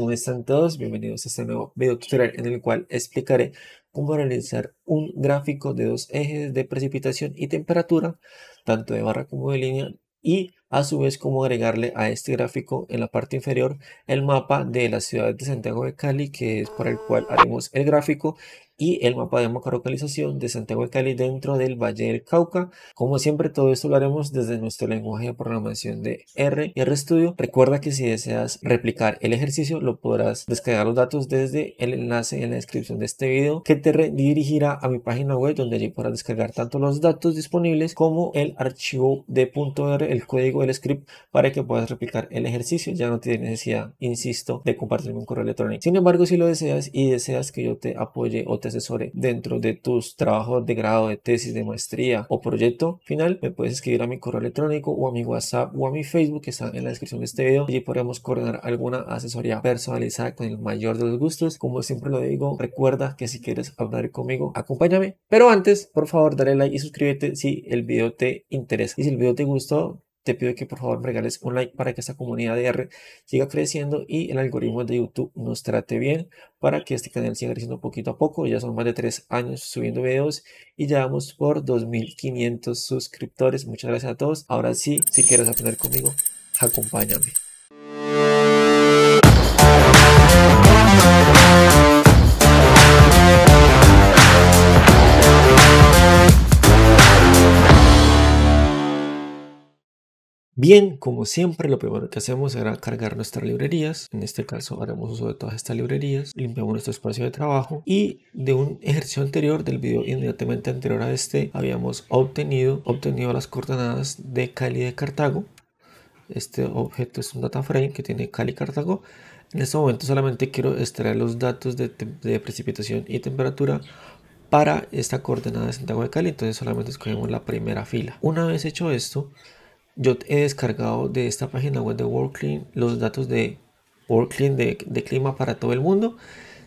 ¿Cómo están todos? Bienvenidos a este nuevo video tutorial en el cual explicaré cómo realizar un gráfico de dos ejes de precipitación y temperatura, tanto de barra como de línea, y a su vez cómo agregarle a este gráfico en la parte inferior el mapa de la ciudad de Santiago de Cali, que es por el cual haremos el gráfico, y el mapa de macrolocalización de Santiago de Cali dentro del Valle del Cauca. Como siempre, todo esto lo haremos desde nuestro lenguaje de programación de R y RStudio. Recuerda que si deseas replicar el ejercicio, lo podrás descargar los datos desde el enlace en la descripción de este video que te redirigirá a mi página web donde allí podrás descargar tanto los datos disponibles como el archivo de .r, el código del script para que puedas replicar el ejercicio. Ya no tienes necesidad, insisto, de compartirme un correo electrónico. Sin embargo, si lo deseas y deseas que yo te apoye o te asesore dentro de tus trabajos de grado, de tesis, de maestría o proyecto final, me puedes escribir a mi correo electrónico o a mi WhatsApp o a mi Facebook que están en la descripción de este video. Allí podremos coordinar alguna asesoría personalizada con el mayor de los gustos. Como siempre lo digo, recuerda que si quieres hablar conmigo, acompáñame. Pero antes, por favor, dale like y suscríbete si el video te interesa. Y si el video te gustó, te pido que por favor me regales un like para que esta comunidad de R siga creciendo y el algoritmo de YouTube nos trate bien para que este canal siga creciendo poquito a poco. Ya son más de tres años subiendo videos y ya vamos por 2.500 suscriptores. Muchas gracias a todos. Ahora sí, si quieres aprender conmigo, acompáñame. Bien, como siempre, lo primero que hacemos será cargar nuestras librerías. En este caso haremos uso de todas estas librerías, limpiamos nuestro espacio de trabajo y de un ejercicio anterior del video inmediatamente anterior a este habíamos obtenido, obtenido las coordenadas de Cali de Cartago. Este objeto es un data frame que tiene Cali Cartago. En este momento solamente quiero extraer los datos de, de precipitación y temperatura para esta coordenada de Santiago de Cali, entonces solamente escogemos la primera fila. Una vez hecho esto, yo he descargado de esta página web de WorldClean los datos de WorldClean de, de clima para todo el mundo.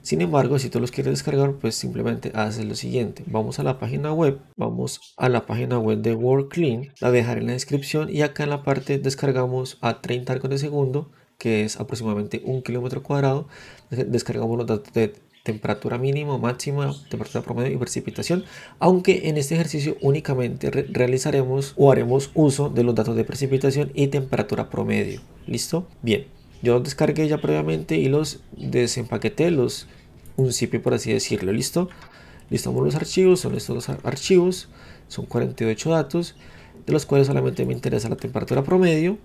Sin embargo, si tú los quieres descargar, pues simplemente haces lo siguiente. Vamos a la página web, vamos a la página web de WorldClean, la dejaré en la descripción y acá en la parte descargamos a 30 arcos de segundo, que es aproximadamente un kilómetro cuadrado. Descargamos los datos de temperatura mínima, máxima, temperatura promedio y precipitación, aunque en este ejercicio únicamente realizaremos o haremos uso de los datos de precipitación y temperatura promedio. ¿Listo? Bien, yo los descargué ya previamente y los desempaqueté, los uncipe por así decirlo, ¿listo? Listamos los archivos, son estos dos archivos, son 48 datos, de los cuales solamente me interesa la temperatura promedio,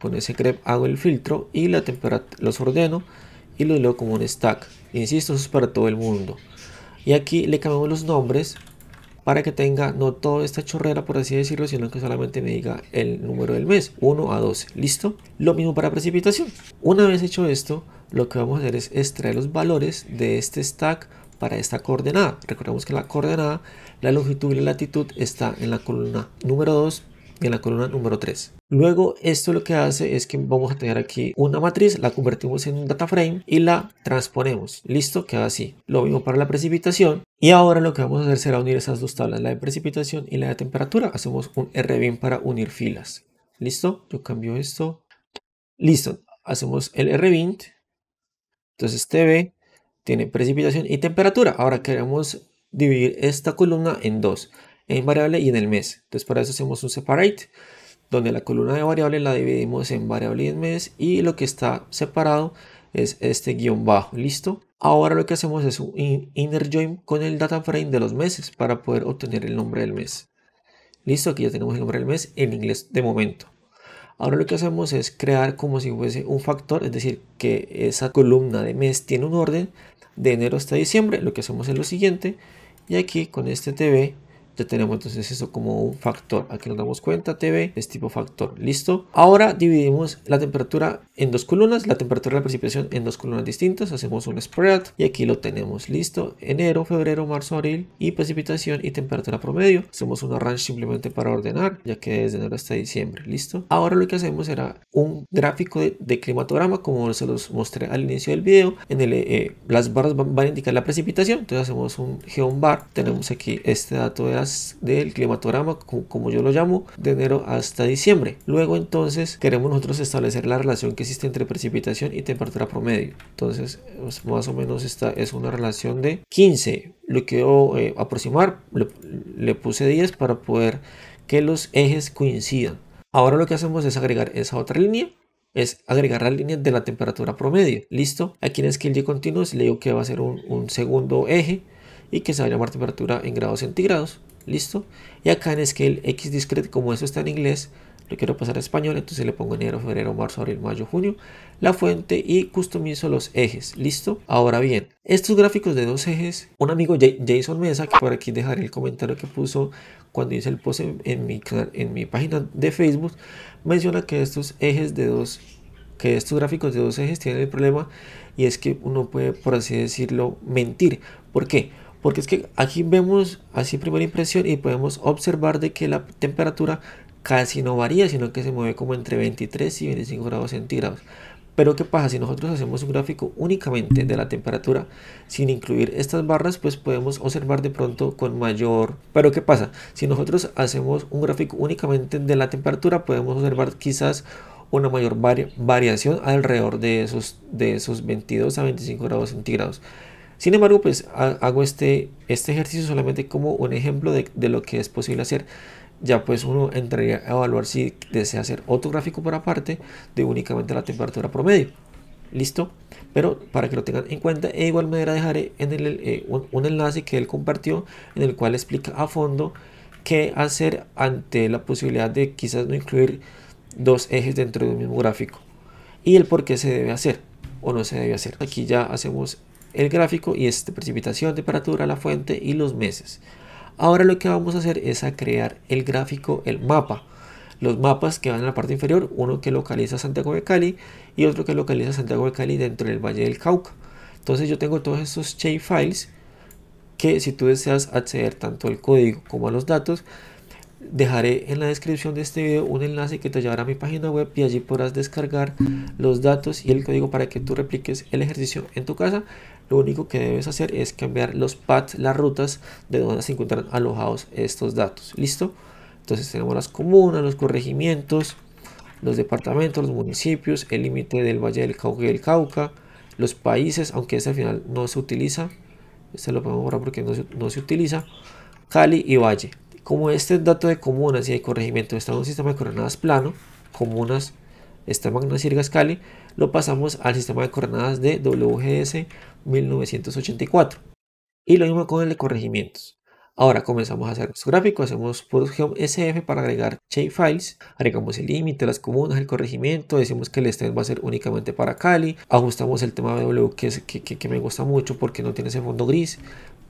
con ese crep hago el filtro y la temperatura los ordeno y lo leo como un stack. Insisto, eso es para todo el mundo. Y aquí le cambiamos los nombres para que tenga no toda esta chorrera, por así decirlo, sino que solamente me diga el número del mes, 1 a 12. ¿Listo? Lo mismo para precipitación. Una vez hecho esto, lo que vamos a hacer es extraer los valores de este stack para esta coordenada. Recordemos que la coordenada, la longitud y la latitud está en la columna número 2 en la columna número 3. Luego esto lo que hace es que vamos a tener aquí una matriz, la convertimos en un data frame y la transponemos. Listo, queda así. Lo mismo para la precipitación. Y ahora lo que vamos a hacer será unir esas dos tablas, la de precipitación y la de temperatura. Hacemos un rbin para unir filas. Listo, yo cambio esto. Listo, hacemos el rbin. Entonces TV tiene precipitación y temperatura. Ahora queremos dividir esta columna en dos en variable y en el mes. Entonces para eso hacemos un separate donde la columna de variable la dividimos en variable y en mes y lo que está separado es este guión bajo. ¿Listo? Ahora lo que hacemos es un inner join con el data frame de los meses para poder obtener el nombre del mes. Listo, aquí ya tenemos el nombre del mes en inglés de momento. Ahora lo que hacemos es crear como si fuese un factor, es decir, que esa columna de mes tiene un orden de enero hasta diciembre. Lo que hacemos es lo siguiente, y aquí con este TV tenemos entonces eso como un factor. Aquí nos damos cuenta, TV es tipo factor. Listo. Ahora dividimos la temperatura en dos columnas, la temperatura de la precipitación en dos columnas distintas. Hacemos un spread y aquí lo tenemos listo. Enero, febrero, marzo, abril y precipitación y temperatura promedio. Hacemos un arrange simplemente para ordenar, ya que desde enero hasta diciembre. Listo. Ahora lo que hacemos será un gráfico de, climatograma, como se los mostré al inicio del video. En el, eh, las barras van, a indicar la precipitación. Entonces hacemos un geombar bar. Tenemos aquí este dato de del climatograma, como yo lo llamo, de enero hasta diciembre. Luego entonces queremos nosotros establecer la relación que existe entre precipitación y temperatura promedio. Entonces pues, más o menos esta es una relación de 15. Lo quiero eh, aproximar, le, puse 10 para poder que los ejes coincidan. Ahora lo que hacemos es agregar esa otra línea es agregar la línea de la temperatura promedio. ¿Listo? Aquí en Skill de le digo que va a ser un, un segundo eje y que se va a llamar temperatura en grados centígrados. ¿Listo? Y acá en Scale X Discrete, como eso está en inglés, lo quiero pasar a español, entonces le pongo enero, febrero, marzo, abril, mayo, junio, la fuente y customizo los ejes, ¿listo? Ahora bien, estos gráficos de dos ejes, un amigo Jason Mesa, que por aquí dejaré el comentario que puso cuando hice el post en, mi, en mi página de Facebook, menciona que estos ejes de dos que estos gráficos de dos ejes tienen el problema y es que uno puede, por así decirlo, mentir. ¿Por qué? Porque es que aquí vemos así primera impresión y podemos observar de que la temperatura casi no varía, sino que se mueve como entre 23 y 25 grados centígrados. Pero ¿qué pasa? Si nosotros hacemos un gráfico únicamente de la temperatura sin incluir estas barras, pues podemos observar de pronto con mayor... Pero ¿qué pasa? Si nosotros hacemos un gráfico únicamente de la temperatura, podemos observar quizás una mayor variación alrededor de esos, de esos 22 a 25 grados centígrados. Sin embargo, pues hago este, este ejercicio solamente como un ejemplo de, lo que es posible hacer. Ya pues uno entraría a evaluar si desea hacer otro gráfico por aparte de únicamente la temperatura promedio. ¿Listo? Pero para que lo tengan en cuenta, e igual manera dejaré en el, eh, un, enlace que él compartió en el cual explica a fondo qué hacer ante la posibilidad de quizás no incluir dos ejes dentro de un mismo gráfico y el por qué se debe hacer o no se debe hacer. Aquí ya hacemos el gráfico y este precipitación, temperatura, la fuente y los meses. Ahora lo que vamos a hacer es a crear el gráfico, el mapa. Los mapas que van en la parte inferior, uno que localiza Santiago de Cali y otro que localiza Santiago de Cali dentro del Valle del Cauca. Entonces yo tengo todos estos shapefiles files que si tú deseas acceder tanto al código como a los datos, Dejaré en la descripción de este video un enlace que te llevará a mi página web y allí podrás descargar los datos y el código para que tú repliques el ejercicio en tu casa. Lo único que debes hacer es cambiar los paths, las rutas de donde se encuentran alojados estos datos. ¿Listo? Entonces tenemos las comunas, los corregimientos, los departamentos, los municipios, el límite del Valle del Cauca y del Cauca, los países, aunque este al final no se utiliza. Este lo podemos borrar porque no no se utiliza. Cali y Valle. Como este dato de comunas y de corregimiento está en un sistema de coordenadas plano, comunas está Magna Sirga Cali lo pasamos al sistema de coordenadas de WGS 1984. Y lo mismo con el de corregimientos. Ahora comenzamos a hacer nuestro gráfico, hacemos por SF para agregar shapefiles, agregamos el límite, las comunas, el corregimiento, decimos que el stem va a ser únicamente para Cali, ajustamos el tema de W que, me gusta mucho porque no tiene ese fondo gris,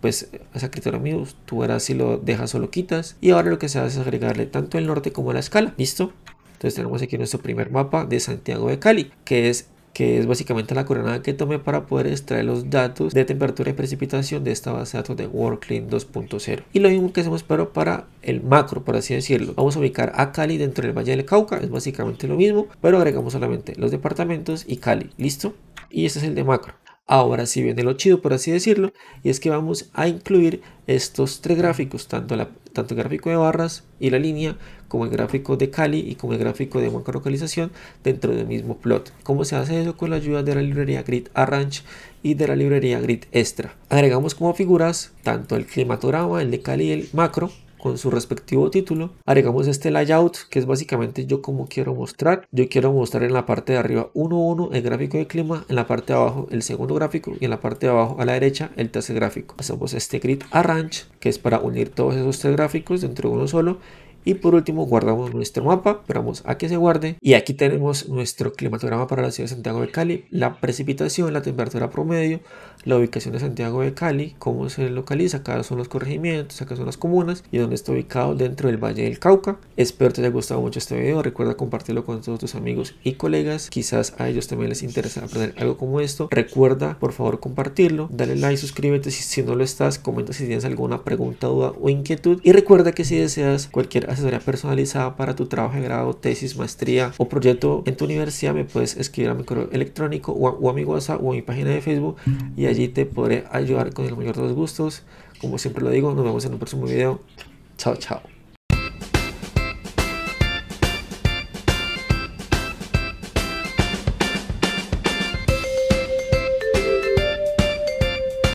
pues esa criterio mío, tú verás si lo dejas o lo quitas. Y ahora lo que se hace es agregarle tanto el norte como la escala. ¿Listo? Entonces tenemos aquí nuestro primer mapa de Santiago de Cali, que es que es básicamente la coronada que tomé para poder extraer los datos de temperatura y precipitación de esta base de datos de WorldClean 2.0. Y lo mismo que hacemos pero para el macro, por así decirlo. Vamos a ubicar a Cali dentro del Valle del Cauca, es básicamente lo mismo, pero agregamos solamente los departamentos y Cali. ¿Listo? Y este es el de macro. Ahora sí viene lo chido, por así decirlo, y es que vamos a incluir estos tres gráficos, tanto, tanto el gráfico de barras y la línea, como el gráfico de Cali y como el gráfico de macro localización dentro del mismo plot. ¿Cómo se hace eso? Con la ayuda de la librería Grid Arrange y de la librería Grid Extra. Agregamos como figuras tanto el climatograma, el de Cali y el macro, con su respectivo título, agregamos este layout que es básicamente yo como quiero mostrar. Yo quiero mostrar en la parte de arriba 1.1 el gráfico de clima, en la parte de abajo el segundo gráfico y en la parte de abajo a la derecha el tercer gráfico. Hacemos este grid arrange que es para unir todos esos tres gráficos dentro de uno solo y por último guardamos nuestro mapa, esperamos a que se guarde. Y aquí tenemos nuestro climatograma para la ciudad de Santiago de Cali, la precipitación, la temperatura promedio, la ubicación de Santiago de Cali, cómo se localiza, acá son los corregimientos, acá son las comunas y dónde está ubicado dentro del Valle del Cauca. Espero te haya gustado mucho este video, recuerda compartirlo con todos tus amigos y colegas, quizás a ellos también les interesa aprender algo como esto. Recuerda por favor compartirlo, dale like, suscríbete si, si no lo estás, comenta si tienes alguna pregunta, duda o inquietud y recuerda que si deseas cualquier asesoría personalizada para tu trabajo de grado, tesis, maestría o proyecto en tu universidad, me puedes escribir a mi correo electrónico o a, o a mi WhatsApp o a mi página de Facebook y allí te podré ayudar con el mayor de los gustos. Como siempre lo digo, nos vemos en un próximo video. Chao, chao.